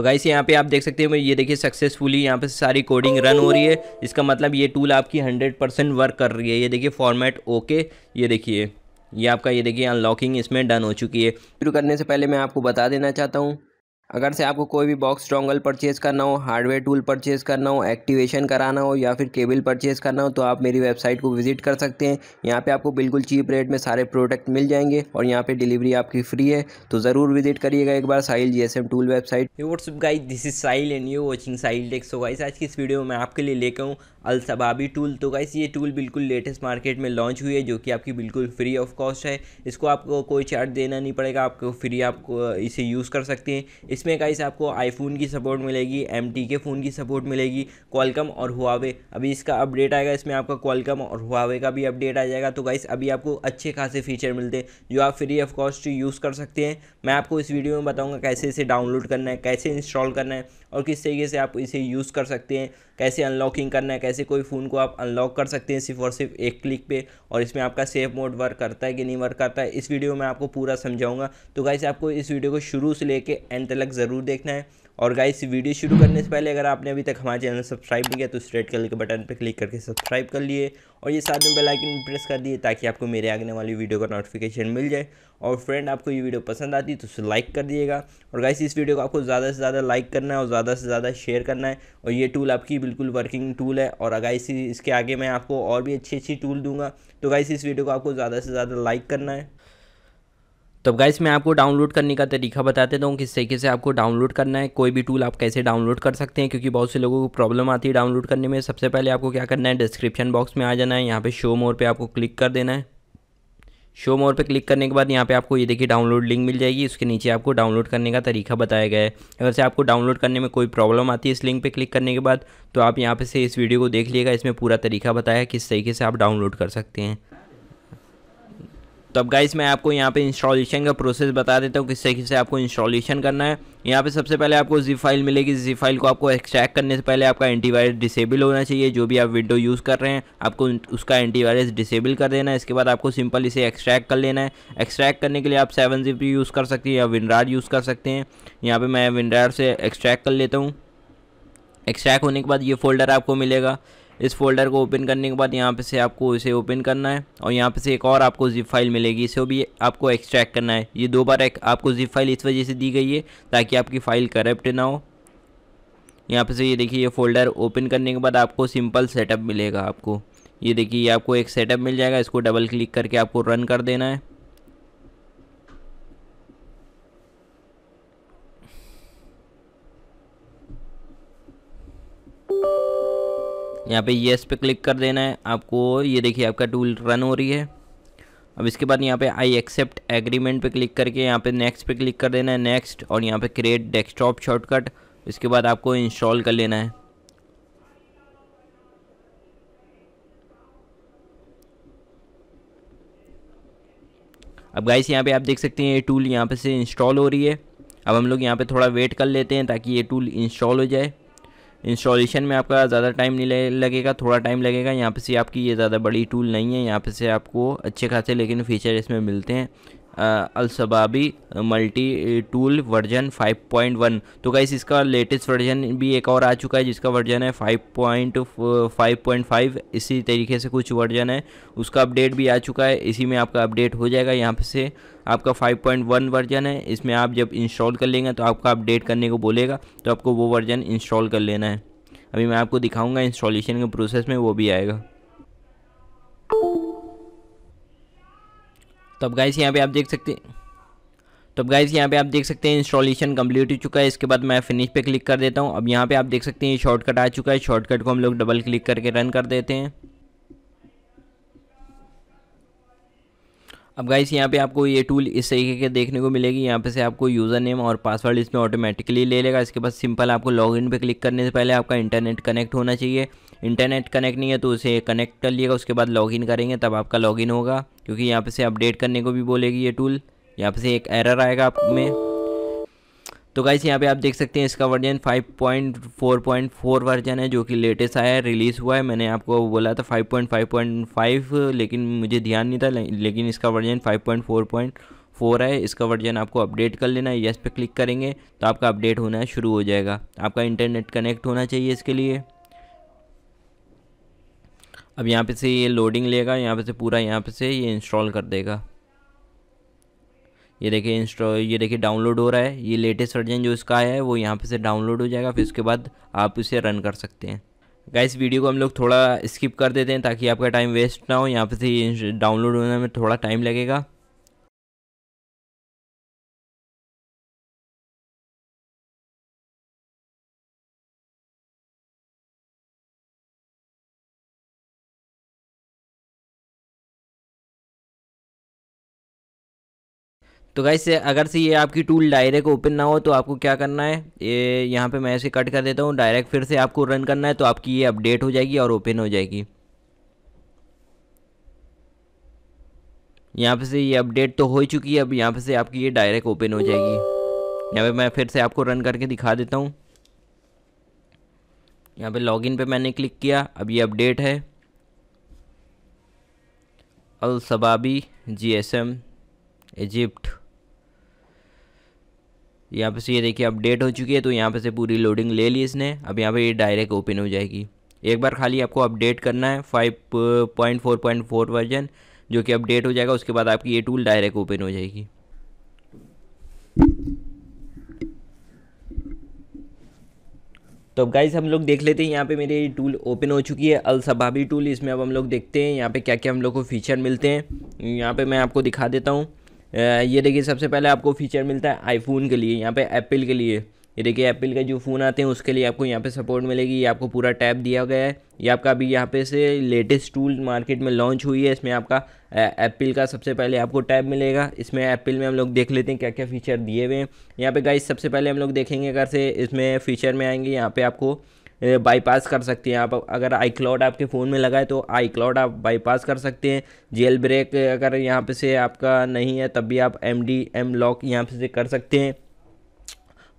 तो गाइस यहाँ पे आप देख सकते हो ये देखिए सक्सेसफुली यहाँ पे सारी कोडिंग रन हो रही है इसका मतलब ये टूल आपकी हंड्रेड परसेंट वर्क कर रही है ये देखिए फॉर्मेट ओके ये देखिए ये आपका ये देखिए अनलॉकिंग इसमें डन हो चुकी है शुरू करने से पहले मैं आपको बता देना चाहता हूँ अगर से आपको कोई भी बॉक्स डोंगल परचेज करना हो हार्डवेयर टूल परचेज करना हो एक्टिवेशन कराना हो या फिर केबल परचेज करना हो तो आप मेरी वेबसाइट को विजिट कर सकते हैं यहाँ पे आपको बिल्कुल चीप रेट में सारे प्रोडक्ट मिल जाएंगे और यहाँ पे डिलीवरी आपकी फ्री है तो ज़रूर विजिट करिएगा एक बार Sahil ji tool website what's up guys this is Sahil and you watching Sahil techs guys आज की इस वीडियो में आपके लिए लेकर हूँ अलसबाबी टूल तो गाइस ये टूल बिल्कुल लेटेस्ट मार्केट में लॉन्च हुई है जो कि आपकी बिल्कुल फ्री ऑफ कॉस्ट है इसको आपको कोई चार्ज देना नहीं पड़ेगा आपको फ्री आपको इसे यूज़ कर सकते हैं इसमें गाइस आपको आईफोन की सपोर्ट मिलेगी एम के फ़ोन की सपोर्ट मिलेगी क्वालकम और हुआवे अभी इसका अपडेट आएगा इसमें आपका क्वालकम और हुआवे का भी अपडेट आ जाएगा तो गाइस अभी आपको अच्छे खासे फीचर मिलते हैं जो आप फ्री ऑफ कॉस्ट यूज़ कर सकते हैं मैं आपको इस वीडियो में बताऊँगा कैसे इसे डाउनलोड करना है कैसे इंस्टॉल करना है और किस तरीके से आप इसे यूज़ कर सकते हैं कैसे अनलॉकिंग करना है कैसे कोई फ़ोन को आप अनलॉक कर सकते हैं सिर्फ और सिर्फ एक क्लिक पे और इसमें आपका सेफ मोड वर्क करता है कि नहीं वर्क करता है इस वीडियो में आपको पूरा समझाऊंगा तो गाइस आपको इस वीडियो को शुरू से लेकर एंड तक ज़रूर देखना है और गाइस वीडियो शुरू करने से पहले अगर आपने अभी तक हमारे चैनल सब्सक्राइब नहीं किया तो स्ट्रेट रेड कलर के बटन पर क्लिक करके सब्सक्राइब कर लिए और ये साथ में बेलाइकन प्रेस कर दिए ताकि आपको मेरे आगने वाली वीडियो का नोटिफिकेशन मिल जाए और फ्रेंड आपको ये वीडियो पसंद आती तो उसे लाइक कर दिएगा और गाइस इस वीडियो को आपको ज़्यादा से ज़्यादा लाइक करना है और ज़्यादा से ज़्यादा शेयर करना है और ये टूल आपकी बिल्कुल वर्किंग टूल है और गाइस इसके आगे मैं आपको और भी अच्छी अच्छी टूल दूंगा तो गाइस इस वीडियो को आपको ज़्यादा से ज़्यादा लाइक करना है तो गाइस मैं आपको डाउनलोड करने का तरीका बता देता तो हूँ किस तरीके से आपको डाउनलोड करना है कोई भी टूल आप कैसे डाउनलोड कर सकते हैं क्योंकि बहुत से लोगों को प्रॉब्लम आती है डाउनलोड करने में सबसे पहले आपको क्या करना है डिस्क्रिप्शन बॉक्स में आ जाना है यहाँ पे शो मोर पे आपको क्लिक कर देना है शो मोर पे क्लिक करने के बाद यहाँ पे आपको ये देखिए डाउनलोड लिंक मिल जाएगी उसके नीचे आपको डाउनलोड करने का तरीका बताया गया है अगर से आपको डाउनलोड करने में कोई प्रॉब्लम आती है इस लिंक पे क्लिक करने के बाद तो आप यहाँ पे से इस वीडियो को देख लिएगा इसमें पूरा तरीका बताया किस तरीके से आप डाउनलोड कर सकते हैं तो अब गाइस मैं आपको यहाँ पे इंस्टॉलेशन का प्रोसेस बता देता हूँ किससे किससे आपको इंस्टॉलेशन करना है यहाँ पे सबसे पहले आपको जी फाइल मिलेगी जी फाइल को आपको एक्सट्रैक्ट करने से पहले आपका एंटीवायरस डिसेबल होना चाहिए जो भी आप विंडो यूज़ कर रहे हैं आपको उसका एंटीवायरस डिसेबल कर देना है इसके बाद आपको सिंपल इसे एक्सट्रैक्ट कर लेना है एक्सट्रैक्ट करने के लिए आप सेवन पी यूज़ कर सकते हैं या विनरार यूज़ कर सकते हैं यहाँ पर मैं विनरार से एक्सट्रैक्ट कर लेता हूँ एक्सट्रैक्ट होने के बाद ये फोल्डर आपको मिलेगा इस फोल्डर को ओपन करने के बाद यहाँ पे से आपको इसे ओपन करना है और यहाँ पे से एक और आपको जिप फाइल मिलेगी इसे भी आपको एक्सट्रैक्ट करना है ये दो बार आपको जिप फाइल इस वजह से दी गई है ताकि आपकी फ़ाइल करप्ट ना हो यहाँ पे से ये देखिए ये फोल्डर ओपन करने के बाद आपको सिंपल सेटअप मिलेगा आपको ये देखिए आपको एक सेटअप मिल जाएगा इसको डबल क्लिक करके आपको रन कर देना है यहाँ पे येस पे क्लिक कर देना है आपको ये देखिए आपका टूल रन हो रही है अब इसके बाद यहाँ पे आई एक्सेप्ट एग्रीमेंट पे क्लिक करके यहाँ पे नेक्स्ट पे क्लिक कर देना है नेक्स्ट और यहाँ पे क्रिएट डेस्कटॉप शॉर्टकट इसके बाद आपको इंस्टॉल कर लेना है अब गाइस यहाँ पे आप देख सकते हैं ये टूल यहाँ पे से इंस्टॉल हो रही है अब हम लोग यहाँ पे थोड़ा वेट कर लेते हैं ताकि ये टूल इंस्टॉल हो जाए इंस्टॉलेशन में आपका ज़्यादा टाइम नहीं लगेगा थोड़ा टाइम लगेगा यहाँ पे से आपकी ये ज़्यादा बड़ी टूल नहीं है यहाँ पे से आपको अच्छे खासे लेकिन फ़ीचर इसमें मिलते हैं अलसबाबी मल्टी टूल वर्जन 5.1 तो गाइस इसका लेटेस्ट वर्जन भी एक और आ चुका है जिसका वर्जन है 5.5.5 इसी तरीके से कुछ वर्जन है उसका अपडेट भी आ चुका है इसी में आपका अपडेट हो जाएगा यहाँ पे से आपका 5.1 वर्जन है इसमें आप जब इंस्टॉल कर लेंगे तो आपका अपडेट करने को बोलेगा तो आपको वो वर्जन इंस्टॉल कर लेना है अभी मैं आपको दिखाऊँगा इंस्टॉलेशन के प्रोसेस में वो भी आएगा तो अब गाइस यहाँ पे आप देख सकते हैं तो अब गाइस यहाँ पे आप देख सकते हैं इंस्टॉलेशन कम्प्लीट हो चुका है इसके बाद मैं फिनिश पे क्लिक कर देता हूँ अब यहाँ पे आप देख सकते हैं शॉर्टकट आ चुका है शॉर्टकट को हम लोग डबल क्लिक करके रन कर देते हैं अब गाइस यहाँ पे आपको ये टूल इस तरीके के देखने को मिलेगी यहाँ पे से आपको यूज़र नेम और पासवर्ड इसमें ऑटोमेटिकली ले लेगा इसके बाद सिंपल आपको लॉगिन पे क्लिक करने से पहले आपका इंटरनेट कनेक्ट होना चाहिए इंटरनेट कनेक्ट नहीं है तो उसे कनेक्ट कर लिएगा उसके बाद लॉगिन करेंगे तब आपका लॉगिन होगा क्योंकि यहाँ पे से अपडेट करने को भी बोलेगी ये टूल यहाँ पे से एक एरर आएगा आप में तो गाइस यहाँ पे आप देख सकते हैं इसका वर्जन 5.4.4 वर्जन है जो कि लेटेस्ट आया है रिलीज़ हुआ है मैंने आपको बोला था 5.5.5 लेकिन मुझे ध्यान नहीं था लेकिन इसका वर्जन 5.4.4 है इसका वर्जन आपको अपडेट कर लेना है यस पे क्लिक करेंगे तो आपका अपडेट होना शुरू हो जाएगा आपका इंटरनेट कनेक्ट होना चाहिए इसके लिए अब यहाँ पे से ये लोडिंग लेगा यहाँ पे से पूरा यहाँ पे से ये इंस्टॉल कर देगा ये देखिए इंस्टॉल ये देखिए डाउनलोड हो रहा है ये लेटेस्ट वर्जन जो इसका आया है वो यहाँ पे से डाउनलोड हो जाएगा फिर उसके बाद आप इसे रन कर सकते हैं गाइस वीडियो को हम लोग थोड़ा स्किप कर देते हैं ताकि आपका टाइम वेस्ट ना हो यहाँ पे से डाउनलोड होने में थोड़ा टाइम लगेगा तो गाइस अगर से ये आपकी टूल डायरेक्ट ओपन ना हो तो आपको क्या करना है ये यहाँ पे मैं इसे कट कर देता हूँ डायरेक्ट फिर से आपको रन करना है तो आपकी ये अपडेट हो जाएगी और ओपन हो जाएगी यहाँ पे से ये अपडेट तो हो ही चुकी है अब यहाँ पे से आपकी ये डायरेक्ट ओपन हो जाएगी यहाँ पे मैं फिर से आपको रन करके दिखा देता हूँ यहाँ पे लॉगिन पे मैंने क्लिक किया अब ये अपडेट है अल सबाबी जी एस एम इजिप्ट यहाँ पे से ये देखिए अपडेट हो चुकी है तो यहाँ पे से पूरी लोडिंग ले ली इसने अब यहाँ पे ये डायरेक्ट ओपन हो जाएगी एक बार खाली आपको अपडेट करना है five point four point four version जो कि अपडेट हो जाएगा उसके बाद आपकी ये टूल डायरेक्ट ओपन हो जाएगी तो अब गाइज हम लोग देख लेते हैं यहाँ पे मेरी टूल ओपन हो चुकी है सबाबी टूल इसमें अब हम लोग देखते हैं यहाँ पे क्या क्या हम लोग को फीचर मिलते हैं यहाँ पे मैं आपको दिखा देता हूँ ये देखिए सबसे पहले आपको फीचर मिलता है आईफोन के लिए यहाँ पे एप्पल के लिए ये देखिए एप्पल के जो फ़ोन आते हैं उसके लिए आपको यहाँ पे सपोर्ट मिलेगी ये आपको पूरा टैब दिया गया है ये आपका अभी यहाँ पे से लेटेस्ट टूल मार्केट में लॉन्च हुई है इसमें आपका एप्पल का सबसे पहले आपको टैब मिलेगा इसमें एप्पल में हम लोग देख लेते हैं क्या क्या फ़ीचर दिए हुए हैं यहाँ पर गाइस सबसे पहले हम लोग देखेंगे अगर से इसमें फ़ीचर में आएंगे यहाँ पर आपको बाईपास कर सकते हैं आप अगर आई क्लाउड आपके फ़ोन में लगा है तो आई क्लाउड आप बाईपास कर सकते हैं जेल ब्रेक अगर यहाँ पे से आपका नहीं है तब भी आप एम डी एम लॉक यहाँ पे से कर सकते हैं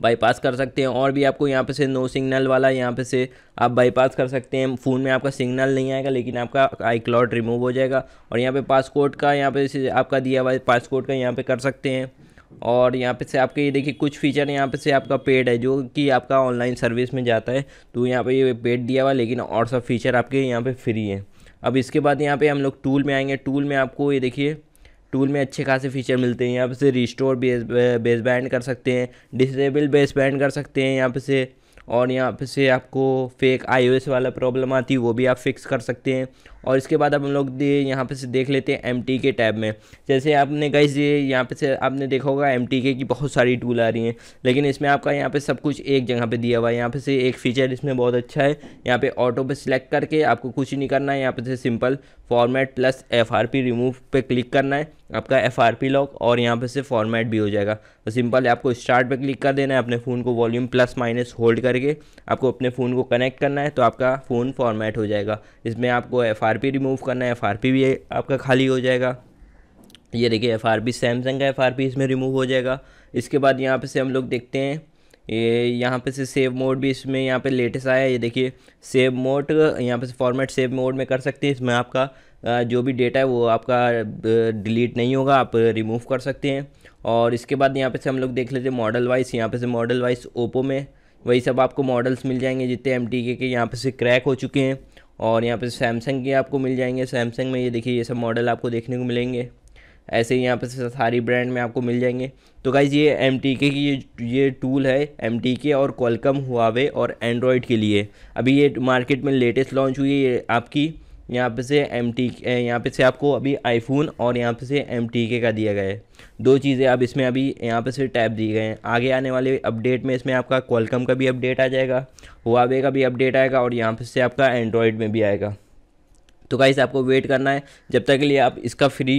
बाईपास कर सकते हैं और भी आपको यहाँ पे से नो सिग्नल वाला यहाँ पे से आप बाईपास कर सकते हैं फ़ोन में आपका सिग्नल नहीं आएगा लेकिन आपका आई क्लाउड रिमूव हो जाएगा और यहाँ पे पासपोर्ट का यहाँ पे आपका दिया हुआ पासपोर्ट का यहाँ पे कर सकते हैं और यहाँ पे से आपके ये देखिए कुछ फीचर यहाँ पे से आपका पेड है जो कि आपका ऑनलाइन सर्विस में जाता है तो यहाँ पे ये पेड दिया हुआ लेकिन और सब फीचर आपके यहाँ पे फ्री है अब इसके बाद यहाँ पे हम लोग टूल में आएंगे टूल में आपको ये देखिए टूल में अच्छे खासे फीचर मिलते हैं यहाँ पे से रिस्टोर बेस बेस बैंड कर सकते हैं डिसेबल बेस बैंड कर सकते हैं यहाँ पे से और यहाँ पे से आपको फेक आईओएस वाला प्रॉब्लम आती है वो भी आप फिक्स कर सकते हैं और इसके बाद हम लोग यहाँ पे से देख लेते हैं एम के टैब में जैसे आपने कहीं से यहाँ पे से आपने देखा होगा एम के की बहुत सारी टूल आ रही हैं लेकिन इसमें आपका यहाँ पे सब कुछ एक जगह पे दिया हुआ है यहाँ पे से एक फीचर इसमें बहुत अच्छा है यहाँ पे ऑटो पे सिलेक्ट करके आपको कुछ नहीं करना है यहाँ पर से simple format plus F remove पर क्लिक करना है आपका एफ आर पी लॉक और यहाँ पे से फॉर्मेट भी हो जाएगा तो सिंपल आपको स्टार्ट पे क्लिक कर देना है अपने फ़ोन को वॉल्यूम प्लस माइनस होल्ड करके आपको अपने फ़ोन को कनेक्ट करना है तो आपका फ़ोन फॉर्मेट हो जाएगा इसमें आपको एफ पी रिमूव करना है पी भी आपका खाली हो जाएगा ये देखिए एफ आर पी सैमसंग का एफ आर पी इसमें रिमूव हो जाएगा इसके बाद यहाँ पे से हम लोग देखते हैं ये यहाँ पे से सेव मोड भी इसमें यहाँ पे लेटेस्ट आया है ये देखिए सेव मोड यहाँ पे से फॉर्मेट सेव मोड में कर सकते हैं इसमें आपका जो भी डेटा है वो आपका डिलीट नहीं होगा आप रिमूव कर सकते हैं और इसके बाद यहाँ पे से हम लोग देख लेते हैं मॉडल वाइज यहाँ पे से मॉडल वाइज ओप्पो में वही सब आपको मॉडल्स मिल जाएंगे जितने एम टी के यहाँ पे से क्रैक हो चुके हैं और यहाँ पे सैमसंग के आपको मिल जाएंगे सैमसंग में ये देखिए ये सब मॉडल आपको देखने को मिलेंगे ऐसे ही यहाँ पे सारी ब्रांड में आपको मिल जाएंगे तो गाइज़ ये एम टी के की ये ये टूल है एम टी के और कोलकम हुआवे और एंड्रॉयड के लिए अभी ये मार्केट में लेटेस्ट लॉन्च हुई है ये आपकी यहाँ पे से एम टी यहाँ पे से आपको अभी आईफोन और यहाँ पे से एम टी के का दिया गया है दो चीज़ें आप इसमें अभी यहाँ पे से टैप दिए गए हैं आगे आने वाले अपडेट में इसमें आपका क्वालकम का भी अपडेट आ जाएगा हुआवे का भी अपडेट आएगा और यहाँ पे से आपका एंड्रॉयड में भी आएगा तो गाइस आपको वेट करना है जब तक के लिए आप इसका फ्री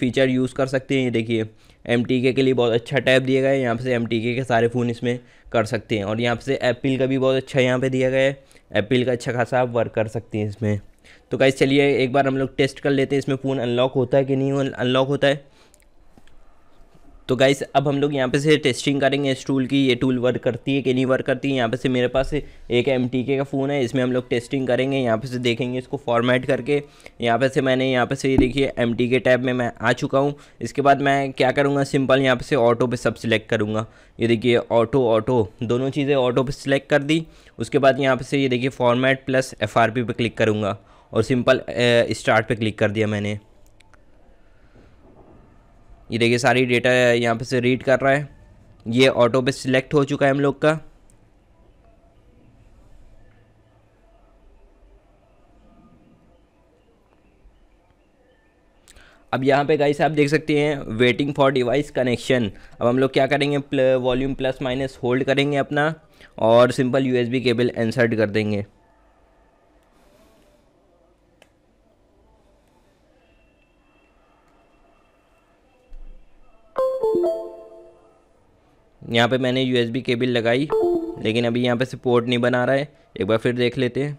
फीचर यूज़ कर सकते हैं ये देखिए एम के लिए बहुत अच्छा टैप दिया गया है यहाँ से एम के सारे फ़ोन इसमें कर सकते हैं और यहाँ से एप्पल का भी बहुत अच्छा यहाँ पर दिया गया है एप्पल का अच्छा खासा आप वर्क कर सकते हैं इसमें तो गाइज चलिए एक बार हम लोग टेस्ट कर लेते हैं इसमें फ़ोन अनलॉक होता है कि नहीं अनलॉक होता है तो गाइस अब हम लोग यहाँ पे से टेस्टिंग करेंगे इस टूल की ये टूल वर्क करती है कि नहीं वर्क करती है यहाँ पे से मेरे पास एक एम का फ़ोन है इसमें हम लोग टेस्टिंग करेंगे यहाँ पे से देखेंगे इसको फॉर्मेट करके यहाँ पे से मैंने यहाँ पे से ये देखिए एम के टैब में मैं आ चुका हूँ इसके बाद मैं क्या करूँगा सिंपल यहाँ पर से ऑटो पर सब सिलेक्ट करूँगा ये देखिए ऑटो ऑटो दोनों चीज़ें ऑटो पर सिलेक्ट कर दी उसके बाद यहाँ पर से ये देखिए फॉर्मेट प्लस एफ पे क्लिक करूँगा और सिंपल स्टार्ट पे क्लिक कर दिया मैंने ये देखिए सारी डेटा यहाँ पे से रीड कर रहा है ये ऑटो पे सिलेक्ट हो चुका है हम लोग का अब यहाँ पे गाइस आप देख सकते हैं वेटिंग फॉर डिवाइस कनेक्शन अब हम लोग क्या करेंगे वॉल्यूम प्लस माइनस होल्ड करेंगे अपना और सिंपल यूएसबी केबल इंसर्ट कर देंगे यहाँ पे मैंने यूएसबी केबल लगाई लेकिन अभी यहाँ पे सपोर्ट पोर्ट नहीं बना रहा है एक बार फिर देख लेते हैं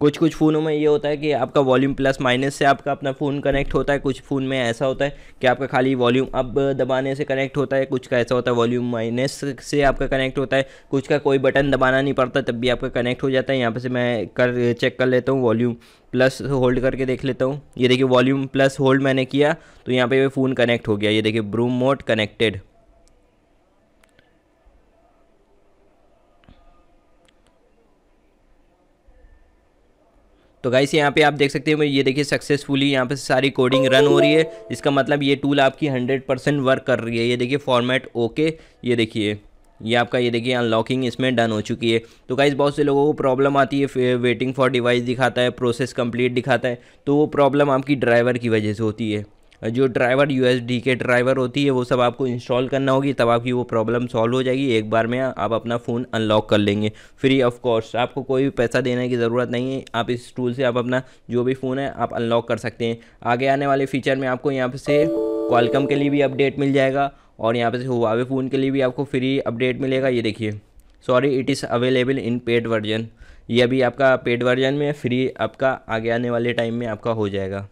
कुछ कुछ फ़ोनों में ये होता है कि आपका वॉल्यूम प्लस माइनस से आपका अपना फ़ोन कनेक्ट होता है कुछ फ़ोन में ऐसा होता है कि आपका खाली वॉल्यूम अब दबाने से कनेक्ट होता है कुछ का ऐसा होता है वॉल्यूम माइनस से आपका कनेक्ट होता है कुछ का कोई बटन दबाना नहीं पड़ता तब भी आपका कनेक्ट हो जाता है यहाँ पर से मैं कर चेक कर लेता हूँ वॉल्यूम प्लस होल्ड करके देख लेता हूँ ये देखिए वॉल्यूम प्लस होल्ड मैंने किया तो यहाँ पर फ़ोन कनेक्ट हो गया ये देखिए ब्रूम मोड कनेक्टेड तो गाइस यहाँ पे आप देख सकते हो ये देखिए सक्सेसफुली यहाँ पे सारी कोडिंग रन हो रही है इसका मतलब ये टूल आपकी 100 परसेंट वर्क कर रही है ये देखिए फॉर्मेट ओके ये देखिए ये आपका ये देखिए अनलॉकिंग इसमें डन हो चुकी है तो गाइस बहुत से लोगों को प्रॉब्लम आती है वेटिंग फॉर डिवाइस दिखाता है प्रोसेस कम्प्लीट दिखाता है तो वो प्रॉब्लम आपकी ड्राइवर की वजह से होती है जो ड्राइवर यू के ड्राइवर होती है वो सब आपको इंस्टॉल करना होगी तब आपकी वो प्रॉब्लम सॉल्व हो जाएगी एक बार में आप अपना फ़ोन अनलॉक कर लेंगे फ्री ऑफ कॉस्ट आपको कोई भी पैसा देने की ज़रूरत नहीं है आप इस टूल से आप अपना जो भी फ़ोन है आप अनलॉक कर सकते हैं आगे आने वाले फीचर में आपको यहाँ से क्वालकम के लिए भी अपडेट मिल जाएगा और यहाँ पर से हुआवे फ़ोन के लिए भी आपको फ्री अपडेट मिलेगा ये देखिए sorry it is available in paid version ये अभी आपका पेड वर्जन में फ्री आपका आगे आने वाले टाइम में आपका हो जाएगा